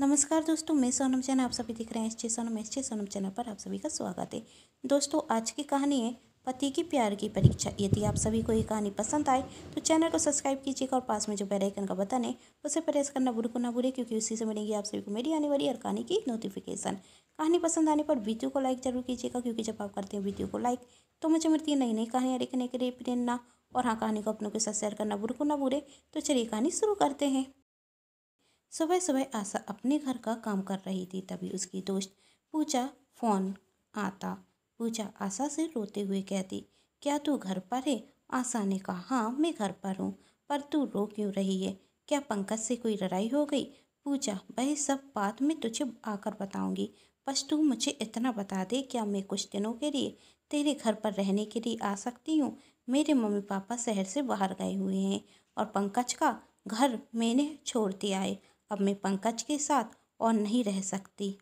नमस्कार दोस्तों मैं सोनम चैन आप सभी दिख रहे हैं जी सोनम अच्छे सोनम चैनल पर आप सभी का स्वागत है दोस्तों आज की कहानी है पति की प्यार की परीक्षा यदि आप सभी को ये कहानी पसंद आए तो चैनल को सब्सक्राइब कीजिएगा और पास में जो बेल आइकन का बटन है उसे प्रेस करना बुरे को ना बुरे क्योंकि उसी से मिलेंगी आप सभी को मेरी आने वाली हर कहानी की नोटिफिकेशन कहानी पसंद आने पर वीडियो को लाइक जरूर कीजिएगा क्योंकि जब आप करते हैं वीडियो को लाइक तो मुझे मिलती है नई नई कहानियाँ लिखने के लिए प्रेरणा और हाँ कहानी को अपनों के साथ शेयर करना बुरे को ना बुरे तो चलिए कहानी शुरू करते हैं सुबह सुबह आशा अपने घर का काम कर रही थी तभी उसकी दोस्त पूजा फ़ोन आता पूजा आशा से रोते हुए कहती क्या तू घर पर है आशा ने कहा हाँ मैं घर पर हूँ पर तू रो क्यों रही है क्या पंकज से कोई लड़ाई हो गई पूजा वह सब बात मैं तुझे आकर बताऊंगी बस तू मुझे इतना बता दे क्या मैं कुछ दिनों के लिए तेरे घर पर रहने के लिए आ सकती हूँ मेरे मम्मी पापा शहर से बाहर गए हुए हैं और पंकज का घर मैंने छोड़ दिया है अब मैं पंकज के साथ और नहीं रह सकती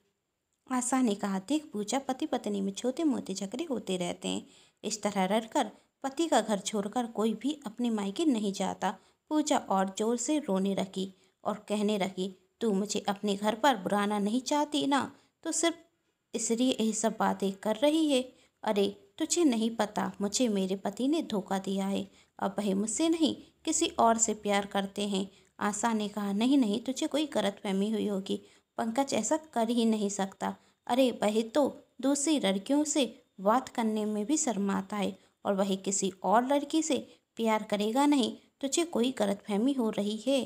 आशा ने कहा देख पूजा पति पत्नी में छोटे मोटे झगड़े होते रहते हैं इस तरह रड़कर पति का घर छोड़कर कोई भी अपने मायके नहीं जाता पूजा और जोर से रोने लगी और कहने लगी तू मुझे अपने घर पर बुराना नहीं चाहती ना तो सिर्फ इसलिए यही सब बातें कर रही है अरे तुझे नहीं पता मुझे मेरे पति ने धोखा दिया है अब वह मुझसे नहीं किसी और से प्यार करते हैं आशा ने कहा नहीं नहीं तुझे कोई गलत फहमी हुई होगी पंकज ऐसा कर ही नहीं सकता अरे वह तो दूसरी लड़कियों से बात करने में भी शर्माता है और वह किसी और लड़की से प्यार करेगा नहीं तुझे कोई गलत फहमी हो रही है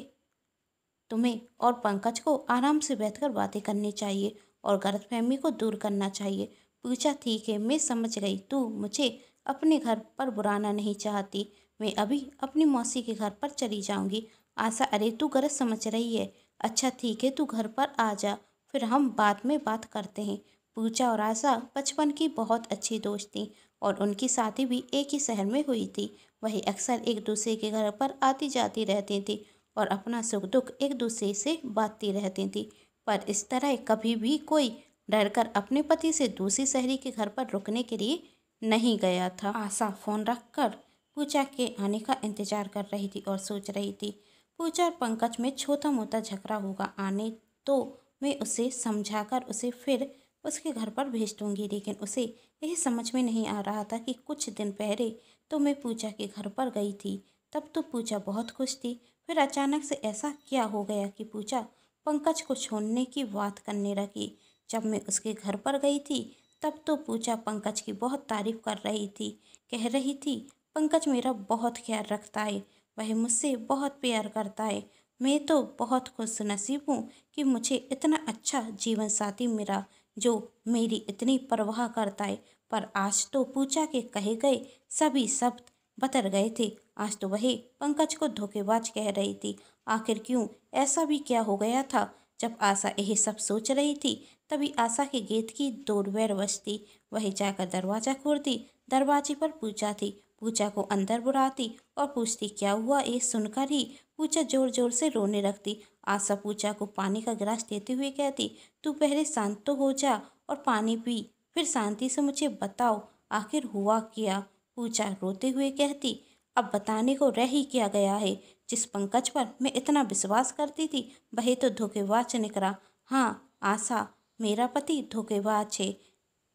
तुम्हें और पंकज को आराम से बैठकर बातें करनी चाहिए और गलतफहमी को दूर करना चाहिए पूछा ठीक है मैं समझ गई तू मुझे अपने घर पर बुलाना नहीं चाहती मैं अभी अपनी मौसी के घर पर चली जाऊंगी आशा अरे तू गलत समझ रही है अच्छा ठीक है तू घर पर आ जा फिर हम बाद में बात करते हैं पूजा और आशा बचपन की बहुत अच्छी दोस्त थी और उनकी शादी भी एक ही शहर में हुई थी वही अक्सर एक दूसरे के घर पर आती जाती रहती थी और अपना सुख दुख एक दूसरे से बांटती रहती थी पर इस तरह कभी भी कोई डर कर अपने पति से दूसरी शहरी के घर पर रुकने के लिए नहीं गया था आशा फ़ोन रख कर पूजा के आने का इंतज़ार कर रही थी और सोच रही थी पूजा और पंकज में छोटा मोटा झगड़ा होगा आने तो मैं उसे समझाकर उसे फिर उसके घर पर भेज दूंगी लेकिन उसे यह समझ में नहीं आ रहा था कि कुछ दिन पहले तो मैं पूजा के घर पर गई थी तब तो पूजा बहुत खुश थी फिर अचानक से ऐसा क्या हो गया कि पूजा पंकज को छोड़ने की बात करने लगी जब मैं उसके घर पर गई थी तब तो पूजा पंकज की बहुत तारीफ कर रही थी कह रही थी पंकज मेरा बहुत ख्याल रखता है वह मुझसे बहुत प्यार करता है मैं तो बहुत खुश नसीब हूँ कि मुझे इतना अच्छा जीवन साथी मिला जो मेरी इतनी परवाह करता है पर आज तो पूछा के कहे गए सभी शब्द बतर गए थे आज तो वही पंकज को धोखेबाज कह रही थी आखिर क्यों ऐसा भी क्या हो गया था जब आशा यही सब सोच रही थी तभी आशा के गेट की बैर बजती वही जाकर दरवाज़ा खोलती दरवाजे पर पूछा थी पूजा को अंदर बुलाती और पूछती क्या हुआ ये सुनकर ही पूजा जोर जोर से रोने लगती आशा पूजा को पानी का गिलास देते हुए कहती तू पहले शांत तो हो जा और पानी पी फिर शांति से मुझे बताओ आखिर हुआ क्या पूजा रोते हुए कहती अब बताने को रह ही किया गया है जिस पंकज पर मैं इतना विश्वास करती थी वही तो धोखेबाज निकला हाँ आशा मेरा पति धोखेबाज है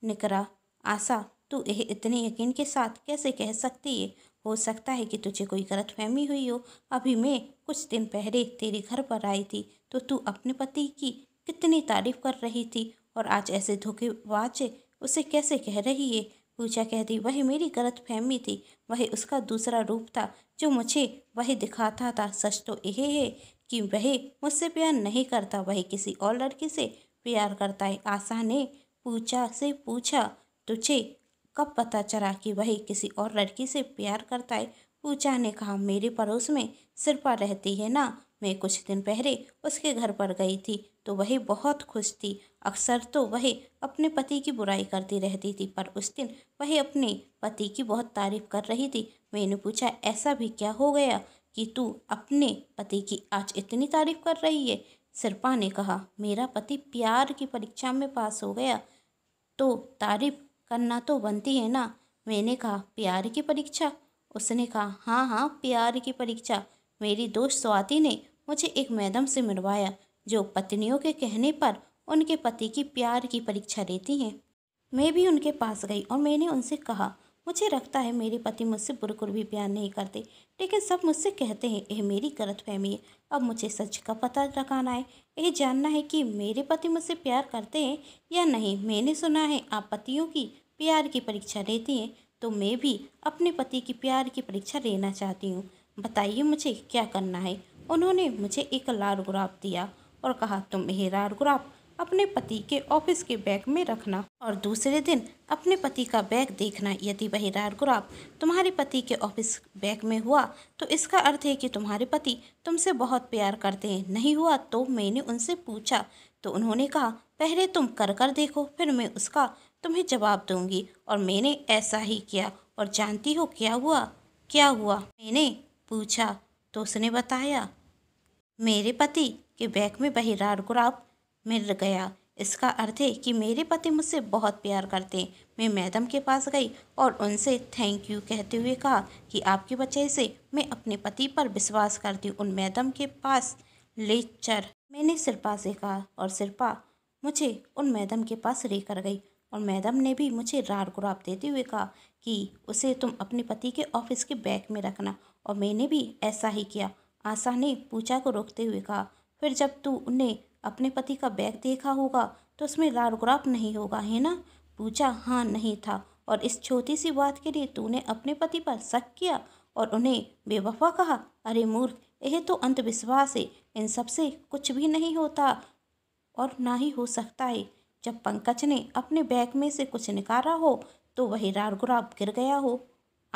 निकला आशा तू यह इतने यकीन के साथ कैसे कह सकती है हो सकता है कि तुझे कोई गलतफहमी हुई हो अभी मैं कुछ दिन पहले तेरे घर पर आई थी तो तू अपने पति की कितनी तारीफ कर रही थी और आज ऐसे धोखेबाज उसे कैसे कह रही है पूजा कहती वह मेरी गलत फहमी थी वह उसका दूसरा रूप था जो मुझे वह दिखाता था सच तो यह है कि वह मुझसे प्यार नहीं करता वह किसी और लड़की से प्यार करता है आशा ने पूजा से पूछा तुझे कब पता चला कि वही किसी और लड़की से प्यार करता है पूजा ने कहा मेरे पड़ोस में सिरपा रहती है ना मैं कुछ दिन पहले उसके घर पर गई थी तो वही बहुत खुश थी अक्सर तो वह अपने पति की बुराई करती रहती थी पर उस दिन वही अपने पति की बहुत तारीफ कर रही थी मैंने पूछा ऐसा भी क्या हो गया कि तू अपने पति की आज इतनी तारीफ कर रही है सिरपा ने कहा मेरा पति प्यार की परीक्षा में पास हो गया तो तारीफ करना तो बनती है ना मैंने कहा प्यार की परीक्षा उसने कहा हाँ हाँ प्यार की परीक्षा मेरी दोस्त स्वाति ने मुझे एक मैडम से मिलवाया जो पत्नियों के कहने पर उनके पति की प्यार की परीक्षा लेती हैं मैं भी उनके पास गई और मैंने उनसे कहा मुझे रखता है मेरे पति मुझसे बिल्कुल भी प्यार नहीं करते लेकिन सब मुझसे कहते हैं यह मेरी गलत फहमी है अब मुझे सच का पता लगाना है यह जानना है कि मेरे पति मुझसे प्यार करते हैं या नहीं मैंने सुना है आप पतियों की प्यार की परीक्षा लेती हैं तो मैं भी अपने पति की प्यार की परीक्षा लेना चाहती हूँ बताइए मुझे क्या करना है उन्होंने मुझे एक लाल गुलाब दिया और कहा तुम यह लाल गुलाब अपने पति के ऑफिस के बैग में रखना और दूसरे दिन अपने पति का बैग देखना यदि वही रारगुराब तुम्हारे पति के ऑफिस बैग में हुआ तो इसका अर्थ है कि तुम्हारे पति तुमसे बहुत प्यार करते हैं नहीं हुआ तो मैंने उनसे पूछा तो उन्होंने कहा पहले तुम कर कर देखो फिर मैं उसका तुम्हें जवाब दूंगी और मैंने ऐसा ही किया और जानती हो क्या हुआ क्या हुआ मैंने पूछा तो उसने बताया मेरे पति के बैग में बहिरार गुराब मिल गया इसका अर्थ है कि मेरे पति मुझसे बहुत प्यार करते मैं मैडम के पास गई और उनसे थैंक यू कहते हुए कहा कि आपकी वजह से मैं अपने पति पर विश्वास करती उन मैडम के पास ले चर मैंने सिरपा से कहा और सिरपा मुझे उन मैडम के पास लेकर गई और मैडम ने भी मुझे रार गुराब देते हुए कहा कि उसे तुम अपने पति के ऑफिस के बैग में रखना और मैंने भी ऐसा ही किया आशा ने पूजा को रोकते हुए कहा फिर जब तू उन्हें अपने पति का बैग देखा होगा तो उसमें लारग्राफ नहीं होगा है ना पूछा हाँ नहीं था और इस छोटी सी बात के लिए तूने अपने पति पर शक किया और उन्हें बेवफा कहा अरे मूर्ख यह तो अंधविश्वास है इन सबसे कुछ भी नहीं होता और ना ही हो सकता है जब पंकज ने अपने बैग में से कुछ निकाला हो तो वही रारगुराब गिर गया हो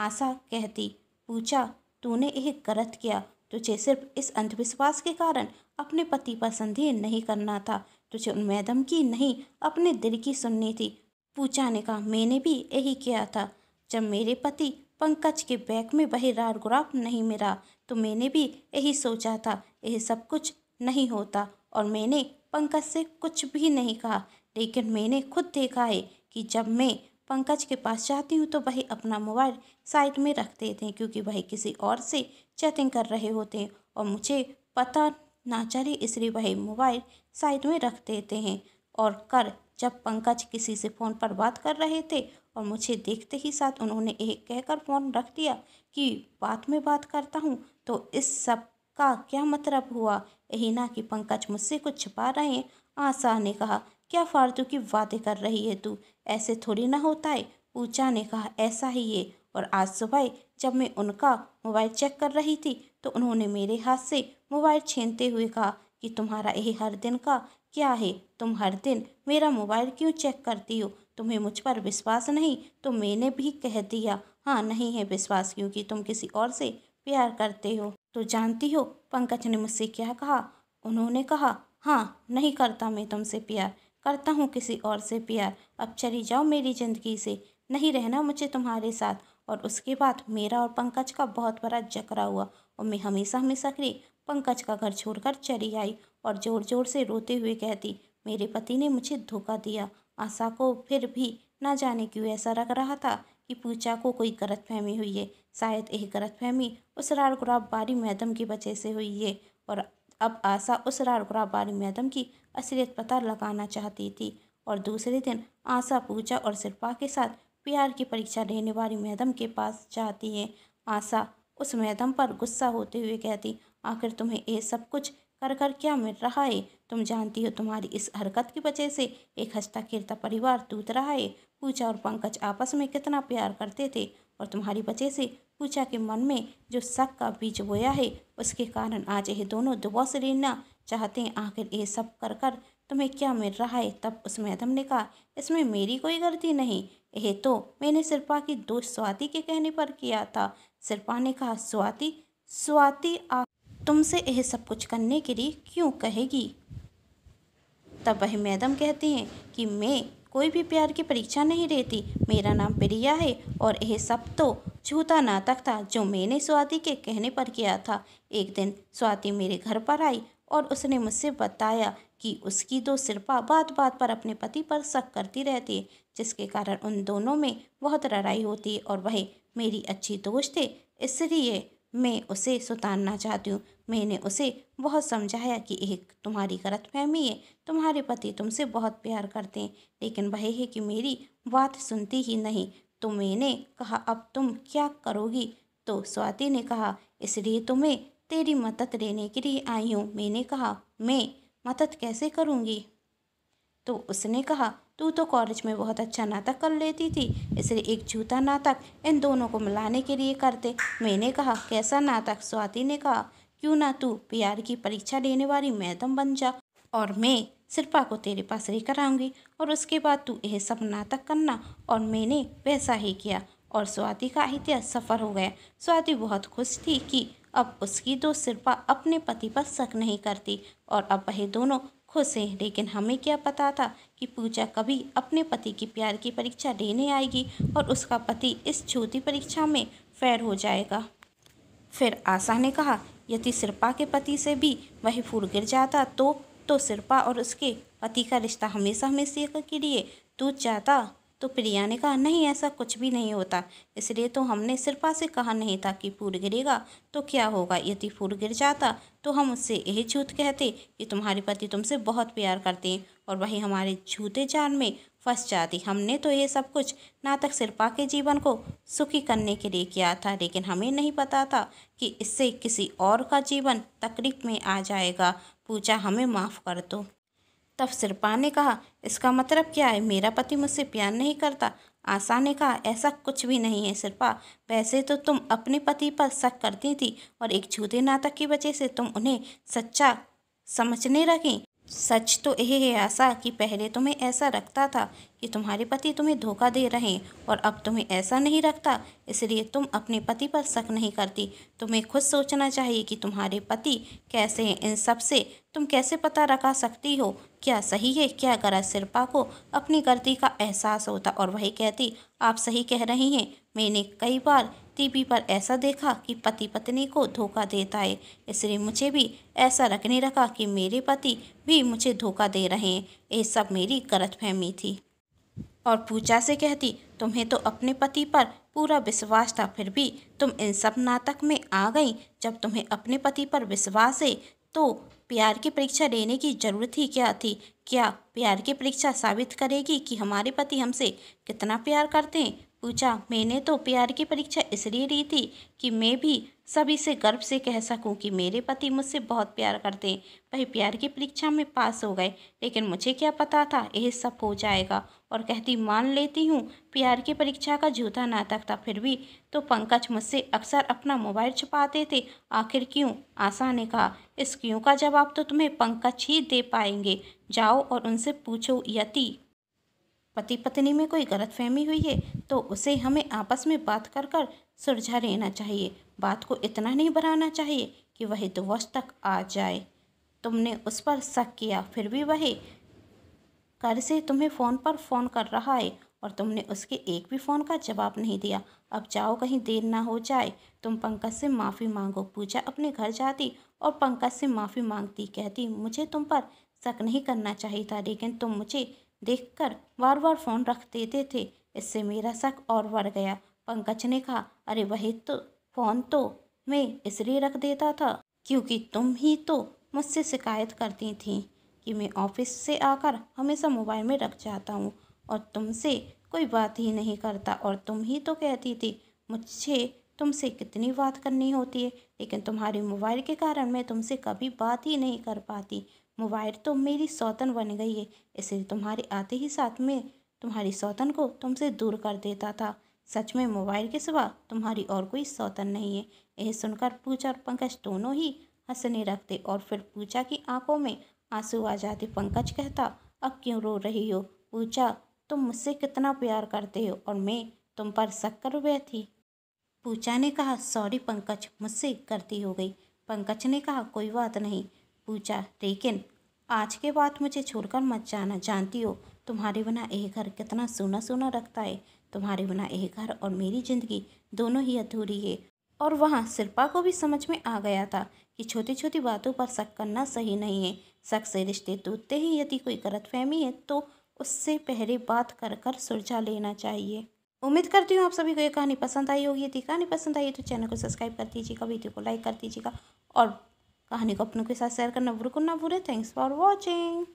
आशा कहती पूछा तूने यह गलत किया तुझे सिर्फ इस अंधविश्वास के कारण अपने पति ही नहीं करना था तुझे उन मैडम की नहीं अपने दिल की सुननी थी पूछा ने कहा मैंने भी यही किया था जब मेरे पति पंकज के बैग में वही रार गुराब नहीं मिला तो मैंने भी यही सोचा था यह सब कुछ नहीं होता और मैंने पंकज से कुछ भी नहीं कहा लेकिन मैंने खुद देखा है कि जब मैं पंकज के पास जाती हूँ तो वही अपना मोबाइल साइड में रख देते हैं क्योंकि वही किसी और से चैटिंग कर रहे होते हैं और मुझे पता नाचारी इसलिए वही मोबाइल साइड में रख देते हैं और कर जब पंकज किसी से फ़ोन पर बात कर रहे थे और मुझे देखते ही साथ उन्होंने एक कहकर फ़ोन रख दिया कि बात में बात करता हूँ तो इस सब का क्या मतलब हुआ यही ना कि पंकज मुझसे कुछ छुपा रहे हैं आशा ने कहा क्या फालतू की बातें कर रही है तू ऐसे थोड़ी ना होता है पूजा ने कहा ऐसा ही है और आज सुबह जब मैं उनका मोबाइल चेक कर रही थी तो उन्होंने मेरे हाथ से मोबाइल छीनते हुए कहा कि तुम्हारा यही हर दिन का क्या है तुम हर दिन मेरा मोबाइल क्यों चेक करती हो तुम्हें मुझ पर विश्वास नहीं तो मैंने भी कह दिया हाँ नहीं है विश्वास क्योंकि तुम किसी और से प्यार करते हो तो जानती हो पंकज ने मुझसे क्या कहा उन्होंने कहा हाँ नहीं करता मैं तुमसे प्यार करता हूँ किसी और से प्यार अब चली जाओ मेरी ज़िंदगी से नहीं रहना मुझे तुम्हारे साथ और उसके बाद मेरा और पंकज का बहुत बड़ा जकरा हुआ और मैं हमेशा हमेशा के लिए पंकज का घर छोड़कर चली आई और ज़ोर ज़ोर से रोते हुए कहती मेरे पति ने मुझे धोखा दिया आशा को फिर भी ना जाने क्यों ऐसा लग रहा था कि पूजा को कोई फहमी हुई है शायद यह फहमी उस गुराब बारी मैडम की वजह से हुई है और अब आशा उस गुराब बारी मैडम की असलियत पता लगाना चाहती थी और दूसरे दिन आशा पूजा और शिरपा के साथ प्यार की परीक्षा लेने वाली मैडम के पास जाती है आशा उस मैडम पर गुस्सा होते हुए कहती आखिर तुम्हें ये सब कुछ कर कर क्या मिल रहा है तुम जानती हो तुम्हारी इस हरकत की वजह से एक हंसता किरता परिवार टूट रहा है पूजा और पंकज आपस में कितना प्यार करते थे और तुम्हारी वजह से पूजा के मन में जो शक का बीज बोया है उसके कारण आज ये दोनों से लेना चाहते हैं आखिर ये सब कर कर तुम्हें क्या मिल रहा है तब उस मैदम ने कहा इसमें मेरी कोई गलती नहीं यह तो मैंने सिरपा की दोस्त स्वाति के कहने पर किया था सिरपा ने कहा स्वाति स्वाति आ तुमसे यह सब कुछ करने के लिए क्यों कहेगी तब वह मैडम कहती हैं कि मैं कोई भी प्यार की परीक्षा नहीं रहती मेरा नाम प्रिया है और यह सब तो झूठा नाटक था जो मैंने स्वाति के कहने पर किया था एक दिन स्वाति मेरे घर पर आई और उसने मुझसे बताया कि उसकी दो सिरपा बात बात पर अपने पति पर शक करती रहती है जिसके कारण उन दोनों में बहुत लड़ाई होती और वह मेरी अच्छी दोस्त है इसलिए मैं उसे सुतारना चाहती हूँ मैंने उसे बहुत समझाया कि एक तुम्हारी गलत फहमी है तुम्हारे पति तुमसे बहुत प्यार करते हैं लेकिन वह है कि मेरी बात सुनती ही नहीं तो मैंने कहा अब तुम क्या करोगी तो स्वाति ने कहा इसलिए तो मैं तेरी मदद लेने के लिए आई हूँ मैंने कहा मैं मदद कैसे करूँगी तो उसने कहा तू तो कॉलेज में बहुत अच्छा नाटक कर लेती थी इसलिए एक जूता नाटक इन दोनों को मिलाने के लिए करते मैंने कहा कैसा नाटक स्वाति ने कहा क्यों ना तू प्यार की परीक्षा लेने वाली मैडम बन जा और मैं शिल्पा को तेरे पास लेकर आऊँगी और उसके बाद तू यह सब नाटक करना और मैंने वैसा ही किया और स्वाति का इतिहास सफल हो गया स्वाति बहुत खुश थी कि अब उसकी दो तो शिल्पा अपने पति पर शक नहीं करती और अब वह दोनों खुश हैं लेकिन हमें क्या पता था कि पूजा कभी अपने पति की प्यार की परीक्षा देने आएगी और उसका पति इस छोटी परीक्षा में फेल हो जाएगा फिर आशा ने कहा यदि सिरपा के पति से भी वही फूल गिर जाता तो तो सिरपा और उसके पति का रिश्ता हमेशा हमेशा के लिए टूट जाता तो प्रिया ने कहा नहीं ऐसा कुछ भी नहीं होता इसलिए तो हमने सिरपा से कहा नहीं था कि फूल गिरेगा तो क्या होगा यदि फूल गिर जाता तो हम उससे यही झूठ कहते कि तुम्हारे पति तुमसे बहुत प्यार करते हैं और वही हमारे झूठे जान में फंस जाती हमने तो ये सब कुछ ना तक सिरपा के जीवन को सुखी करने के लिए किया था लेकिन हमें नहीं पता था कि इससे किसी और का जीवन तकलीफ में आ जाएगा पूजा हमें माफ़ कर दो तब सिरपा ने कहा इसका मतलब क्या है मेरा पति मुझसे प्यार नहीं करता आशा ने कहा ऐसा कुछ भी नहीं है सिरपा वैसे तो तुम अपने पति पर शक करती थी और एक झूठे नाटक की वजह से तुम उन्हें सच्चा समझने लगी सच तो यह है आशा कि पहले तुम्हें ऐसा रखता था कि तुम्हारे पति तुम्हें धोखा दे रहे हैं और अब तुम्हें ऐसा नहीं रखता इसलिए तुम अपने पति पर शक नहीं करती तुम्हें खुद सोचना चाहिए कि तुम्हारे पति कैसे हैं इन सब से तुम कैसे पता रखा सकती हो क्या सही है क्या गलत सिरपा को अपनी गलती का एहसास होता और वही कहती आप सही कह रही हैं मैंने कई बार टीवी पर ऐसा देखा कि पति पत्नी को धोखा देता है इसलिए मुझे भी ऐसा रखने रखा कि मेरे पति भी मुझे धोखा दे रहे हैं ये सब मेरी गलत फहमी थी और पूजा से कहती तुम्हें तो अपने पति पर पूरा विश्वास था फिर भी तुम इन सब नाटक में आ गई जब तुम्हें अपने पति पर विश्वास है तो प्यार की परीक्षा लेने की जरूरत ही क्या थी क्या प्यार की परीक्षा साबित करेगी कि हमारे पति हमसे कितना प्यार करते हैं पूछा मैंने तो प्यार की परीक्षा इसलिए ली थी कि मैं भी सभी से गर्व से कह सकूं कि मेरे पति मुझसे बहुत प्यार करते हैं भाई प्यार की परीक्षा में पास हो गए लेकिन मुझे क्या पता था यह सब हो जाएगा और कहती मान लेती हूँ प्यार की परीक्षा का जूता नाटक था फिर भी तो पंकज मुझसे अक्सर अपना मोबाइल छुपाते थे आखिर क्यों आशा ने कहा इस क्यों का जवाब तो तुम्हें पंकज ही दे पाएंगे जाओ और उनसे पूछो यति पति पत्नी में कोई गलत फहमी हुई है तो उसे हमें आपस में बात कर कर सुलझा लेना चाहिए बात को इतना नहीं बढ़ाना चाहिए कि वह दिवस तक आ जाए तुमने उस पर शक किया फिर भी वह कल से तुम्हें फ़ोन पर फ़ोन कर रहा है और तुमने उसके एक भी फ़ोन का जवाब नहीं दिया अब जाओ कहीं देर ना हो जाए तुम पंकज से माफ़ी मांगो पूजा अपने घर जाती और पंकज से माफ़ी मांगती कहती मुझे तुम पर शक नहीं करना चाहिए था लेकिन तुम मुझे देखकर बार बार फ़ोन रख देते थे इससे मेरा शक और बढ़ गया पंकज ने कहा अरे वही तो फ़ोन तो मैं इसलिए रख देता था क्योंकि तुम ही तो मुझसे शिकायत करती थी कि मैं ऑफिस से आकर हमेशा मोबाइल में रख जाता हूँ और तुमसे कोई बात ही नहीं करता और तुम ही तो कहती थी मुझे तुमसे कितनी बात करनी होती है लेकिन तुम्हारे मोबाइल के कारण मैं तुमसे कभी बात ही नहीं कर पाती मोबाइल तो मेरी सौतन बन गई है इसलिए तुम्हारे आते ही साथ में तुम्हारी सौतन को तुमसे दूर कर देता था सच में मोबाइल के सिवा तुम्हारी और कोई सौतन नहीं है यह सुनकर पूजा और पंकज दोनों ही हंसने रखते और फिर पूजा की आंखों में आंसू आ जाते पंकज कहता अब क्यों रो रही हो पूजा तुम मुझसे कितना प्यार करते हो और मैं तुम पर शक्कर हुआ थी पूजा ने कहा सॉरी पंकज मुझसे गलती हो गई पंकज ने कहा कोई बात नहीं पूछा लेकिन आज के बाद मुझे छोड़कर मत जाना जानती हो तुम्हारे बिना यह घर कितना सोना सोना रखता है तुम्हारे बिना यह घर और मेरी ज़िंदगी दोनों ही अधूरी है और वहाँ शिल्पा को भी समझ में आ गया था कि छोटी छोटी बातों पर शक करना सही नहीं है शक से रिश्ते टूटते ही यदि कोई गलतफहमी है तो उससे पहले बात कर कर सुलझा लेना चाहिए उम्मीद करती हूँ आप सभी को ये कहानी पसंद आई होगी यदि कहानी पसंद आई तो चैनल को सब्सक्राइब कर दीजिएगा वीडियो को लाइक कर दीजिएगा और कहानी को अपनों के साथ शेयर करना बिल्कुल ना भूलें थैंक्स फॉर वॉचिंग